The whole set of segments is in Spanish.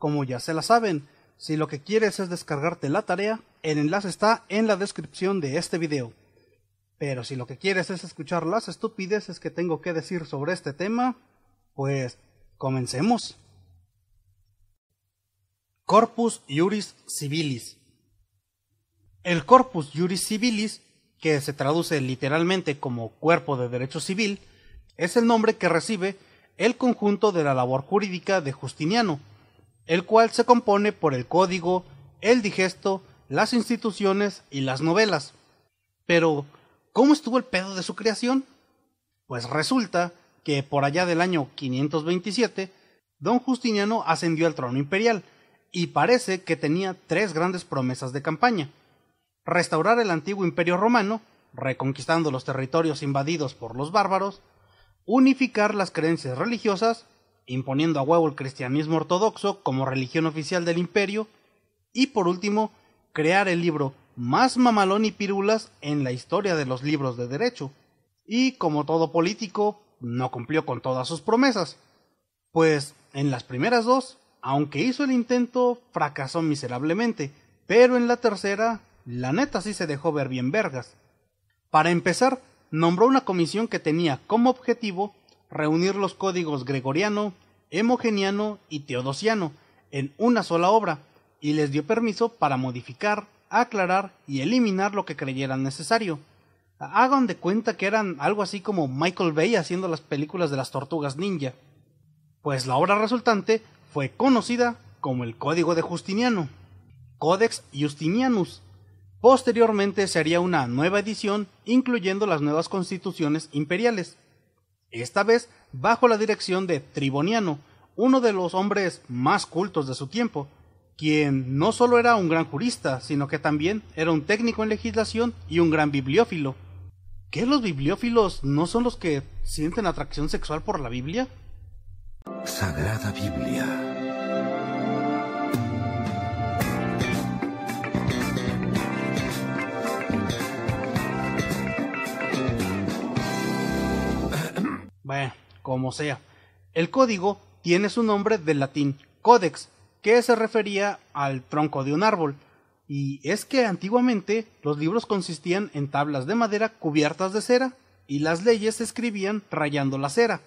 Como ya se la saben, si lo que quieres es descargarte la tarea, el enlace está en la descripción de este video. Pero si lo que quieres es escuchar las estupideces que tengo que decir sobre este tema, pues comencemos. Corpus iuris Civilis. El Corpus Iuris Civilis, que se traduce literalmente como cuerpo de derecho civil, es el nombre que recibe el conjunto de la labor jurídica de Justiniano, el cual se compone por el código, el digesto, las instituciones y las novelas. Pero, ¿cómo estuvo el pedo de su creación? Pues resulta que por allá del año 527, don Justiniano ascendió al trono imperial, y parece que tenía tres grandes promesas de campaña. Restaurar el antiguo imperio romano, reconquistando los territorios invadidos por los bárbaros, unificar las creencias religiosas imponiendo a huevo el cristianismo ortodoxo como religión oficial del imperio, y por último, crear el libro más mamalón y pirulas en la historia de los libros de derecho. Y como todo político, no cumplió con todas sus promesas, pues en las primeras dos, aunque hizo el intento, fracasó miserablemente, pero en la tercera, la neta sí se dejó ver bien vergas. Para empezar, nombró una comisión que tenía como objetivo reunir los códigos gregoriano, hemogeniano y teodosiano en una sola obra, y les dio permiso para modificar, aclarar y eliminar lo que creyeran necesario. Hagan de cuenta que eran algo así como Michael Bay haciendo las películas de las tortugas ninja. Pues la obra resultante fue conocida como el Código de Justiniano, Codex Justinianus. Posteriormente se haría una nueva edición incluyendo las nuevas constituciones imperiales, esta vez bajo la dirección de Triboniano, uno de los hombres más cultos de su tiempo, quien no solo era un gran jurista, sino que también era un técnico en legislación y un gran bibliófilo. ¿Qué los bibliófilos no son los que sienten atracción sexual por la Biblia? Sagrada Biblia. Bueno, como sea. El código tiene su nombre del latín codex, que se refería al tronco de un árbol. Y es que antiguamente los libros consistían en tablas de madera cubiertas de cera y las leyes se escribían rayando la cera.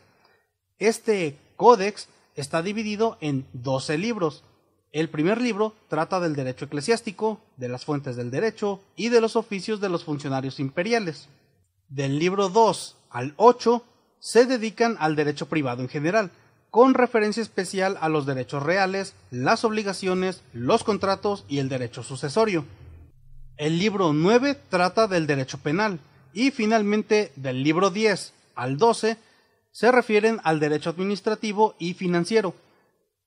Este codex está dividido en 12 libros. El primer libro trata del derecho eclesiástico, de las fuentes del derecho y de los oficios de los funcionarios imperiales. Del libro 2 al 8 se dedican al derecho privado en general, con referencia especial a los derechos reales, las obligaciones, los contratos y el derecho sucesorio. El libro 9 trata del derecho penal y finalmente del libro 10 al 12 se refieren al derecho administrativo y financiero.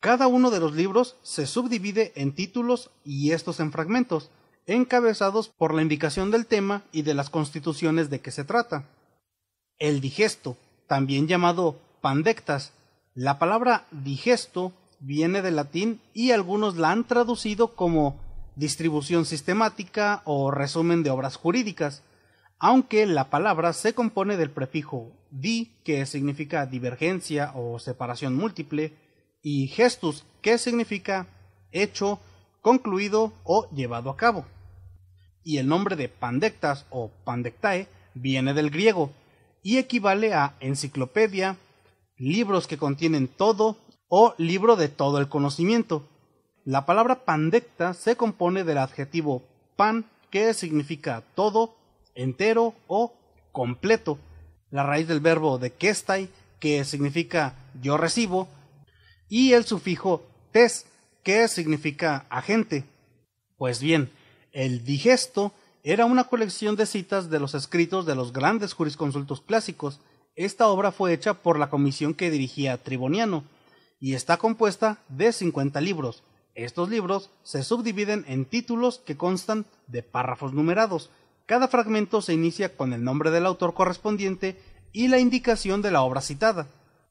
Cada uno de los libros se subdivide en títulos y estos en fragmentos, encabezados por la indicación del tema y de las constituciones de que se trata. El digesto también llamado pandectas. La palabra digesto viene del latín y algunos la han traducido como distribución sistemática o resumen de obras jurídicas, aunque la palabra se compone del prefijo di, que significa divergencia o separación múltiple, y gestus, que significa hecho, concluido o llevado a cabo. Y el nombre de pandectas o pandectae viene del griego, y equivale a enciclopedia, libros que contienen todo o libro de todo el conocimiento. La palabra pandecta se compone del adjetivo pan, que significa todo, entero o completo, la raíz del verbo de kestai, que significa yo recibo, y el sufijo tes, que significa agente. Pues bien, el digesto era una colección de citas de los escritos de los grandes jurisconsultos clásicos. Esta obra fue hecha por la comisión que dirigía Triboniano y está compuesta de 50 libros. Estos libros se subdividen en títulos que constan de párrafos numerados. Cada fragmento se inicia con el nombre del autor correspondiente y la indicación de la obra citada.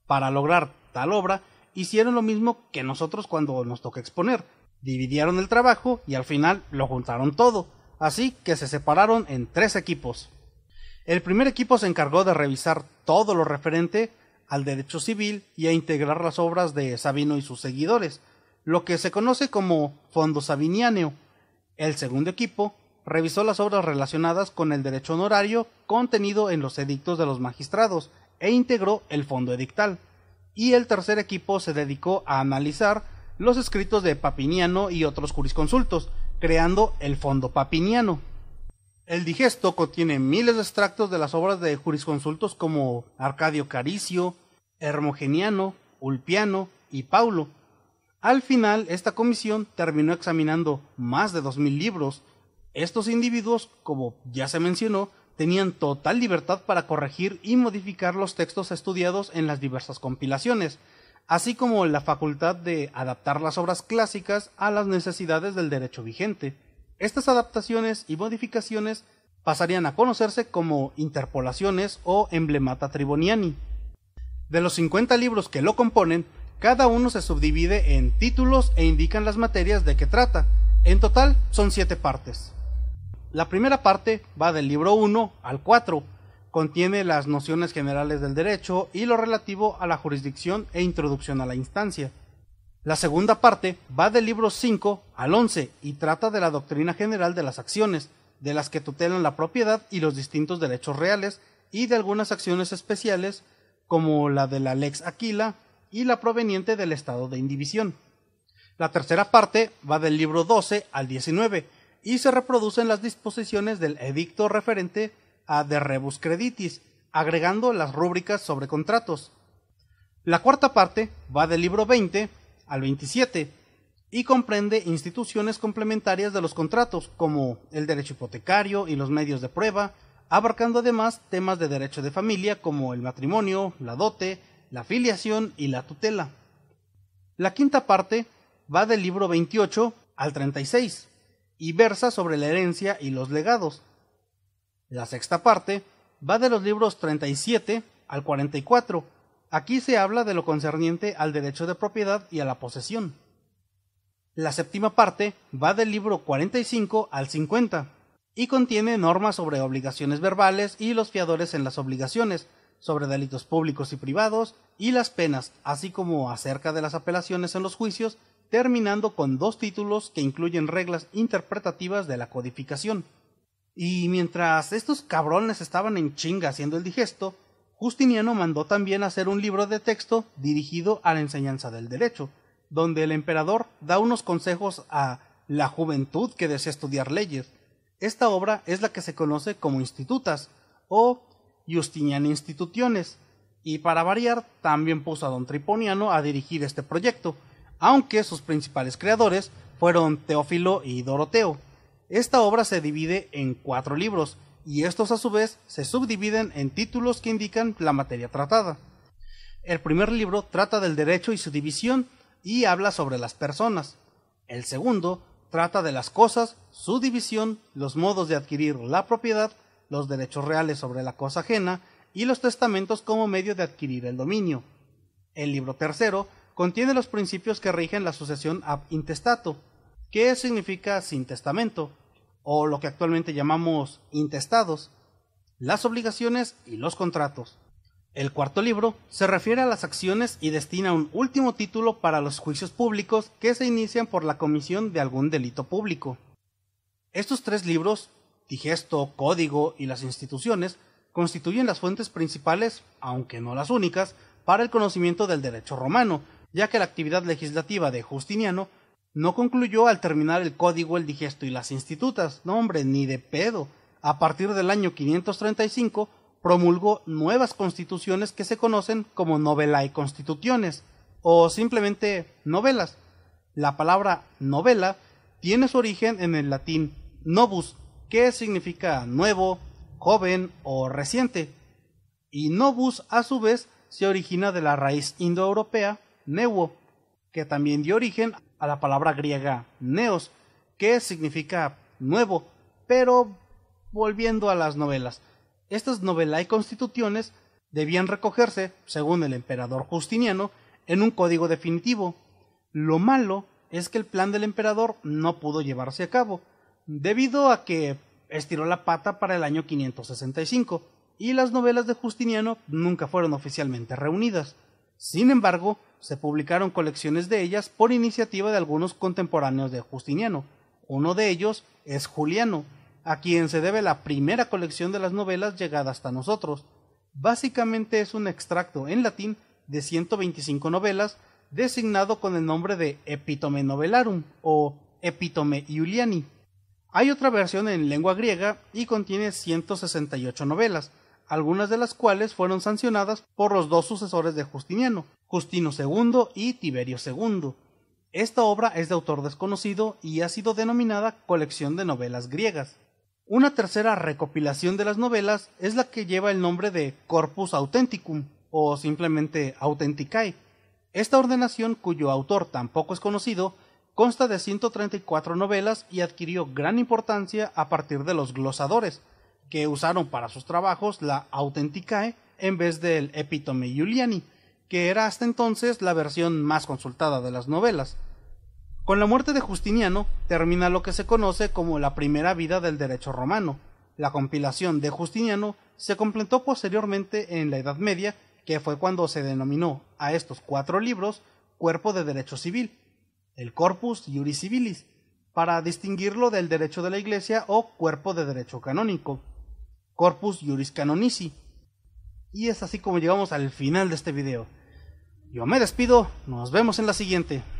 Para lograr tal obra, hicieron lo mismo que nosotros cuando nos toca exponer. Dividieron el trabajo y al final lo juntaron todo así que se separaron en tres equipos. El primer equipo se encargó de revisar todo lo referente al derecho civil y a integrar las obras de Sabino y sus seguidores, lo que se conoce como Fondo Sabiniano. El segundo equipo revisó las obras relacionadas con el derecho honorario contenido en los edictos de los magistrados e integró el fondo edictal. Y el tercer equipo se dedicó a analizar los escritos de Papiniano y otros jurisconsultos, creando el fondo papiniano. El digesto contiene miles de extractos de las obras de jurisconsultos como Arcadio Caricio, Hermogeniano, Ulpiano y Paulo. Al final, esta comisión terminó examinando más de 2.000 libros. Estos individuos, como ya se mencionó, tenían total libertad para corregir y modificar los textos estudiados en las diversas compilaciones, así como la facultad de adaptar las obras clásicas a las necesidades del derecho vigente. Estas adaptaciones y modificaciones pasarían a conocerse como interpolaciones o emblemata triboniani. De los 50 libros que lo componen, cada uno se subdivide en títulos e indican las materias de que trata. En total son siete partes. La primera parte va del libro 1 al 4, contiene las nociones generales del derecho y lo relativo a la jurisdicción e introducción a la instancia. La segunda parte va del libro 5 al 11 y trata de la doctrina general de las acciones, de las que tutelan la propiedad y los distintos derechos reales, y de algunas acciones especiales, como la de la Lex Aquila y la proveniente del estado de indivisión. La tercera parte va del libro 12 al 19 y se reproducen las disposiciones del edicto referente a De Rebus Creditis, agregando las rúbricas sobre contratos. La cuarta parte va del libro 20 al 27 y comprende instituciones complementarias de los contratos, como el derecho hipotecario y los medios de prueba, abarcando además temas de derecho de familia como el matrimonio, la dote, la filiación y la tutela. La quinta parte va del libro 28 al 36 y versa sobre la herencia y los legados, la sexta parte va de los libros 37 al 44. Aquí se habla de lo concerniente al derecho de propiedad y a la posesión. La séptima parte va del libro 45 al 50 y contiene normas sobre obligaciones verbales y los fiadores en las obligaciones, sobre delitos públicos y privados y las penas, así como acerca de las apelaciones en los juicios, terminando con dos títulos que incluyen reglas interpretativas de la codificación. Y mientras estos cabrones estaban en chinga haciendo el digesto, Justiniano mandó también hacer un libro de texto dirigido a la enseñanza del derecho, donde el emperador da unos consejos a la juventud que desea estudiar leyes. Esta obra es la que se conoce como Institutas o Justinian Instituciones y para variar también puso a don Triponiano a dirigir este proyecto, aunque sus principales creadores fueron Teófilo y Doroteo. Esta obra se divide en cuatro libros, y estos a su vez se subdividen en títulos que indican la materia tratada. El primer libro trata del derecho y su división y habla sobre las personas. El segundo trata de las cosas, su división, los modos de adquirir la propiedad, los derechos reales sobre la cosa ajena y los testamentos como medio de adquirir el dominio. El libro tercero contiene los principios que rigen la sucesión ab intestato, qué significa sin testamento, o lo que actualmente llamamos intestados, las obligaciones y los contratos. El cuarto libro se refiere a las acciones y destina un último título para los juicios públicos que se inician por la comisión de algún delito público. Estos tres libros, Digesto, Código y las instituciones, constituyen las fuentes principales, aunque no las únicas, para el conocimiento del derecho romano, ya que la actividad legislativa de Justiniano no concluyó al terminar el código el digesto y las institutas, no hombre, ni de pedo. A partir del año 535 promulgó nuevas constituciones que se conocen como novelae constituciones, o simplemente novelas. La palabra novela tiene su origen en el latín novus, que significa nuevo, joven o reciente, y novus a su vez se origina de la raíz indoeuropea neo, que también dio origen la palabra griega neos, que significa nuevo, pero volviendo a las novelas. Estas novelas y constituciones debían recogerse, según el emperador Justiniano, en un código definitivo. Lo malo es que el plan del emperador no pudo llevarse a cabo, debido a que estiró la pata para el año 565, y las novelas de Justiniano nunca fueron oficialmente reunidas. Sin embargo, se publicaron colecciones de ellas por iniciativa de algunos contemporáneos de Justiniano. Uno de ellos es Juliano, a quien se debe la primera colección de las novelas llegada hasta nosotros. Básicamente es un extracto en latín de 125 novelas, designado con el nombre de Epitome Novelarum o Epitome Iuliani. Hay otra versión en lengua griega y contiene 168 novelas, algunas de las cuales fueron sancionadas por los dos sucesores de Justiniano, Justino II y Tiberio II. Esta obra es de autor desconocido y ha sido denominada Colección de Novelas Griegas. Una tercera recopilación de las novelas es la que lleva el nombre de Corpus Authenticum, o simplemente Authenticae. Esta ordenación, cuyo autor tampoco es conocido, consta de 134 novelas y adquirió gran importancia a partir de los glosadores, que usaron para sus trabajos la Authenticae en vez del Epitome Iuliani, que era hasta entonces la versión más consultada de las novelas. Con la muerte de Justiniano termina lo que se conoce como la primera vida del derecho romano. La compilación de Justiniano se completó posteriormente en la Edad Media, que fue cuando se denominó a estos cuatro libros Cuerpo de Derecho Civil, el Corpus Iuris Civilis, para distinguirlo del derecho de la Iglesia o Cuerpo de Derecho Canónico. Corpus Juris Canonici. Y es así como llegamos al final de este video. Yo me despido, nos vemos en la siguiente.